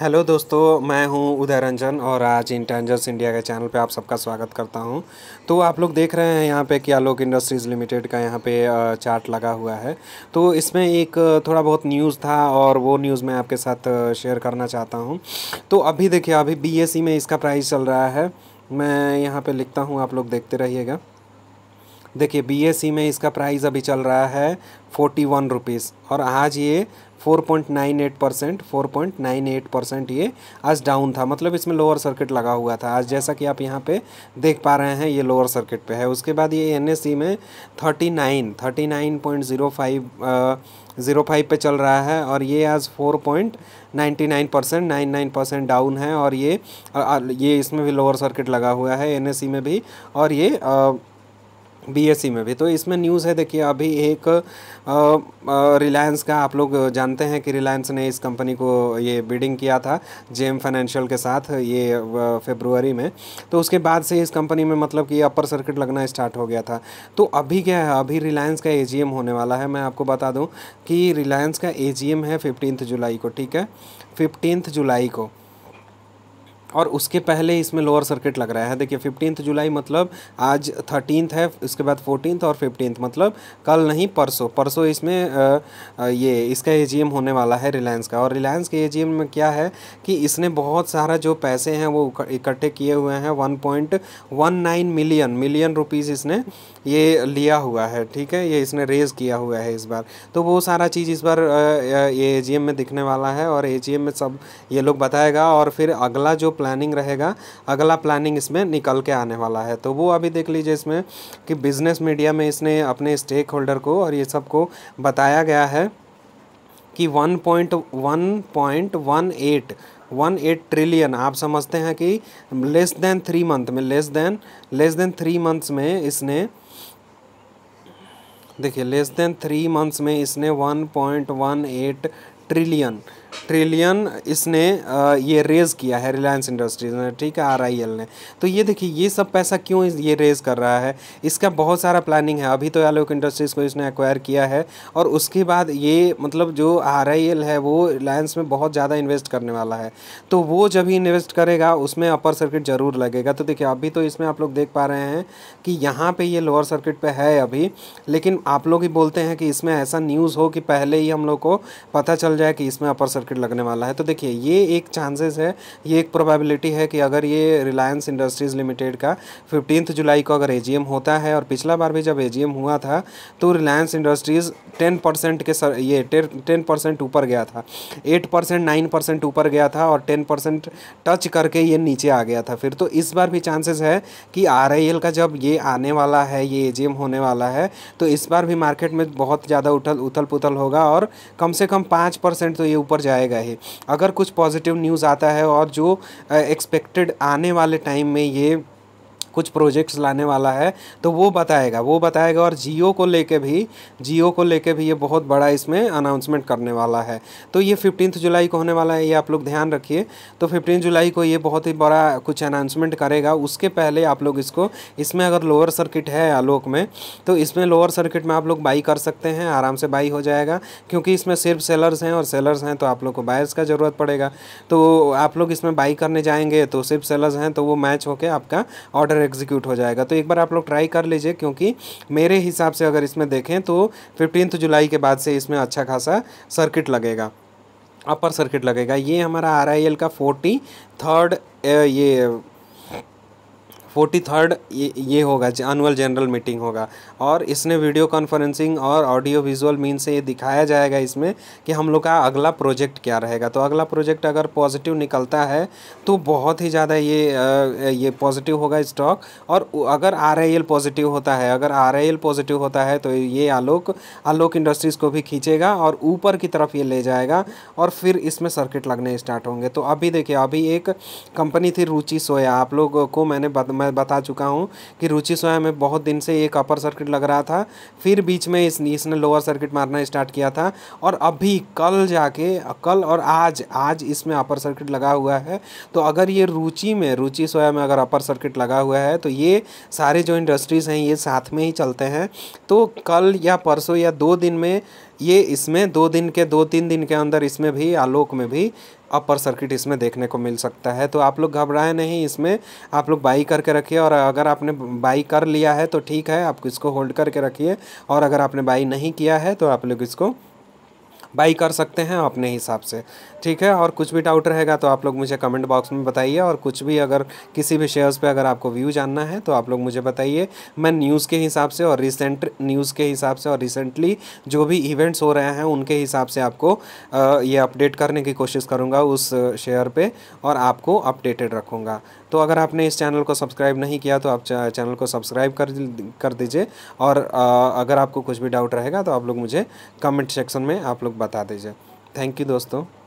hello दोस्तों मैं हूं उदय रंजन और आज इंटेंजर्स इंडिया के चैनल पे आप सबका स्वागत करता हूं तो आप लोग देख रहे हैं यहाँ पे कि आलोक इंडस्ट्रीज़ लिमिटेड का यहाँ पे चार्ट लगा हुआ है तो इसमें एक थोड़ा बहुत न्यूज़ था और वो न्यूज़ मैं आपके साथ शेयर करना चाहता हूँ तो अभी देखिए अभी बी e में इसका प्राइस चल रहा है मैं यहाँ पर लिखता हूँ आप लोग देखते रहिएगा देखिए सी में इसका प्राइस अभी चल रहा है फोर्टी वन रुपीज़ और आज ये four point nine eight percent four point nine eight percent ये आज डाउन था मतलब इसमें लोअर सर्किट लगा हुआ था आज जैसा कि आप यहाँ पे देख पा रहे हैं ये लोअर सर्किट पे है उसके बाद ये एन में thirty nine thirty nine point zero five zero five पर चल रहा है और ये आज four point ninety nine percent nine nine percent down है और ये ये इसमें भी लोअर सर्किट लगा हुआ है एन में भी और ये आ, बीएससी e में भी तो इसमें न्यूज़ है देखिए अभी एक रिलायंस का आप लोग जानते हैं कि रिलायंस ने इस कंपनी को ये बिडिंग किया था जे फाइनेंशियल के साथ ये फेब्रुवरी में तो उसके बाद से इस कंपनी में मतलब कि अपर सर्किट लगना स्टार्ट हो गया था तो अभी क्या है अभी रिलायंस का ए होने वाला है मैं आपको बता दूँ कि रिलायंस का ए है फिफ्टीन जुलाई को ठीक है फिफ्टीन जुलाई को और उसके पहले इसमें लोअर सर्किट लग रहा है देखिए फिफ्टीन जुलाई मतलब आज थर्टीनथ है उसके बाद फोर्टीनथ और फिफ्टीनथ मतलब कल नहीं परसों परसों इसमें आ, ये इसका ए होने वाला है रिलायंस का और रिलायंस के ए में क्या है कि इसने बहुत सारा जो पैसे हैं वो इकट्ठे किए हुए हैं one point one nine million million rupees इसने ये लिया हुआ है ठीक है ये इसने रेज़ किया हुआ है इस बार तो वो सारा चीज़ इस बार ये ए में दिखने वाला है और ए में सब ये लोग बताएगा और फिर अगला जो प्लानिंग रहेगा अगला प्लानिंग इसमें निकल के आने वाला है तो वो अभी देख लीजिए इसमें कि बिज़नेस मीडिया में इसने अपने स्टेक होल्डर को और ये सबको बताया गया है कि one one one point point eight one eight trillion आप समझते हैं कि लेस देन थ्री मंथ में less than less than three months में इसने देखिए लेस देन थ्री मंथ्स में इसने one point one eight trillion trillion इसने ये रेज़ किया है रिलायंस इंडस्ट्रीज ने ठीक है आर ने तो ये देखिए ये सब पैसा क्यों ये रेज़ कर रहा है इसका बहुत सारा प्लानिंग है अभी तो आलोक इंडस्ट्रीज़ को इसने एक्वायर किया है और उसके बाद ये मतलब जो आर है वो रिलायंस में बहुत ज़्यादा इन्वेस्ट करने वाला है तो वो जब ही इन्वेस्ट करेगा उसमें अपर सर्किट ज़रूर लगेगा तो देखिए अभी तो इसमें आप लोग देख पा रहे हैं कि यहाँ पर ये लोअर सर्किट पर है अभी लेकिन आप लोग ही बोलते हैं कि इसमें ऐसा न्यूज़ हो कि पहले ही हम लोग को पता चल जाए कि इसमें अपर सर्किट लगने वाला है तो देखिए ये एक चांसेस है ये एक प्रोबेबिलिटी है कि अगर ये रिलायंस इंडस्ट्रीज़ लिमिटेड का फिफ्टीन जुलाई को अगर ए होता है और पिछला बार भी जब ए हुआ था तो रिलायंस इंडस्ट्रीज़ टेन परसेंट के सर ये टेन परसेंट ऊपर गया था एट परसेंट नाइन परसेंट ऊपर गया था और टेन परसेंट टच करके ये नीचे आ गया था फिर तो इस बार भी चांसेस है कि आर का जब ये आने वाला है ये ए होने वाला है तो इस बार भी मार्केट में बहुत ज़्यादा उथल उथल पुथल होगा और कम से कम पाँच परसेंट तो ये ऊपर जाएगा ही अगर कुछ पॉजिटिव न्यूज़ आता है और जो एक्सपेक्टेड आने वाले टाइम में ये कुछ प्रोजेक्ट्स लाने वाला है तो वो बताएगा वो बताएगा और जियो को लेके भी जियो को लेके भी ये बहुत बड़ा इसमें अनाउंसमेंट करने वाला है तो ये फिफ्टीन जुलाई को होने वाला है ये आप लोग ध्यान रखिए तो फिफ्टीन जुलाई को ये बहुत ही बड़ा कुछ अनाउंसमेंट करेगा उसके पहले आप लोग इसको इसमें अगर लोअर सर्किट है आलोक में तो इसमें लोअर सर्किट में आप लोग बाई कर सकते हैं आराम से बाई हो जाएगा क्योंकि इसमें सिर्फ सेलर्स हैं और सेलर्स हैं तो आप लोग को बायर्स का ज़रूरत पड़ेगा तो आप लोग इसमें बाई करने जाएंगे तो सिर्फ सेलर्स हैं तो वो मैच होकर आपका ऑर्डर एग्जीक्यूट हो जाएगा तो एक बार आप लोग ट्राई कर लीजिए क्योंकि मेरे हिसाब से अगर इसमें देखें तो फिफ्टीन जुलाई के बाद से इसमें अच्छा खासा सर्किट लगेगा अपर सर्किट लगेगा ये हमारा आर आई एल का फोर्टी थर्ड ये फोर्टी थर्ड ये ये होगा एनुअल जनरल मीटिंग होगा और इसने वीडियो कॉन्फ्रेंसिंग और ऑडियो विजुअल मीन से ये दिखाया जाएगा इसमें कि हम लोग का अगला प्रोजेक्ट क्या रहेगा तो अगला प्रोजेक्ट अगर पॉजिटिव निकलता है तो बहुत ही ज़्यादा ये ये पॉजिटिव होगा स्टॉक और अगर आर आई एल पॉजिटिव होता है अगर आर आई एल पॉजिटिव होता है तो ये आलोक आलोक इंडस्ट्रीज़ को भी खींचेगा और ऊपर की तरफ ये ले जाएगा और फिर इसमें सर्किट लगने स्टार्ट होंगे तो अभी देखिए अभी एक कंपनी थी रुचि सोया आप लोग को मैंने बद, मैं मैं बता चुका हूँ कि रुचि सोया में बहुत दिन से एक अपर सर्किट लग रहा था फिर बीच में इस इसने लोअर सर्किट मारना स्टार्ट किया था और अभी कल जाके कल और आज आज इसमें अपर सर्किट लगा हुआ है तो अगर ये रुचि में रुचि सोया में अगर अपर सर्किट लगा हुआ है तो ये सारे जो इंडस्ट्रीज़ हैं ये साथ में ही चलते हैं तो कल या परसों या दो दिन में ये इसमें दो दिन के दो तीन दिन के अंदर इसमें भी आलोक में भी अपर सर्किट इसमें देखने को मिल सकता है तो आप लोग घबराए नहीं इसमें आप लोग बाई करके रखिए और अगर आपने बाई कर लिया है तो ठीक है आप इसको होल्ड करके रखिए और अगर आपने बाई नहीं किया है तो आप लोग इसको बाई कर सकते हैं अपने हिसाब से ठीक है और कुछ भी डाउट रहेगा तो आप लोग मुझे कमेंट बॉक्स में बताइए और कुछ भी अगर किसी भी शेयर्स पे अगर आपको व्यू जानना है तो आप लोग मुझे बताइए मैं न्यूज़ के हिसाब से और रिसेंट न्यूज़ के हिसाब से और रिसेंटली जो भी इवेंट्स हो रहे हैं उनके हिसाब से आपको ये अपडेट करने की कोशिश करूँगा उस शेयर पर और आपको अपडेटेड रखूँगा तो अगर आपने इस चैनल को सब्सक्राइब नहीं किया तो आप चैनल को सब्सक्राइब कर कर दीजिए और अगर आपको कुछ भी डाउट रहेगा तो आप लोग मुझे कमेंट सेक्शन में आप लोग बता दीजिए थैंक यू दोस्तों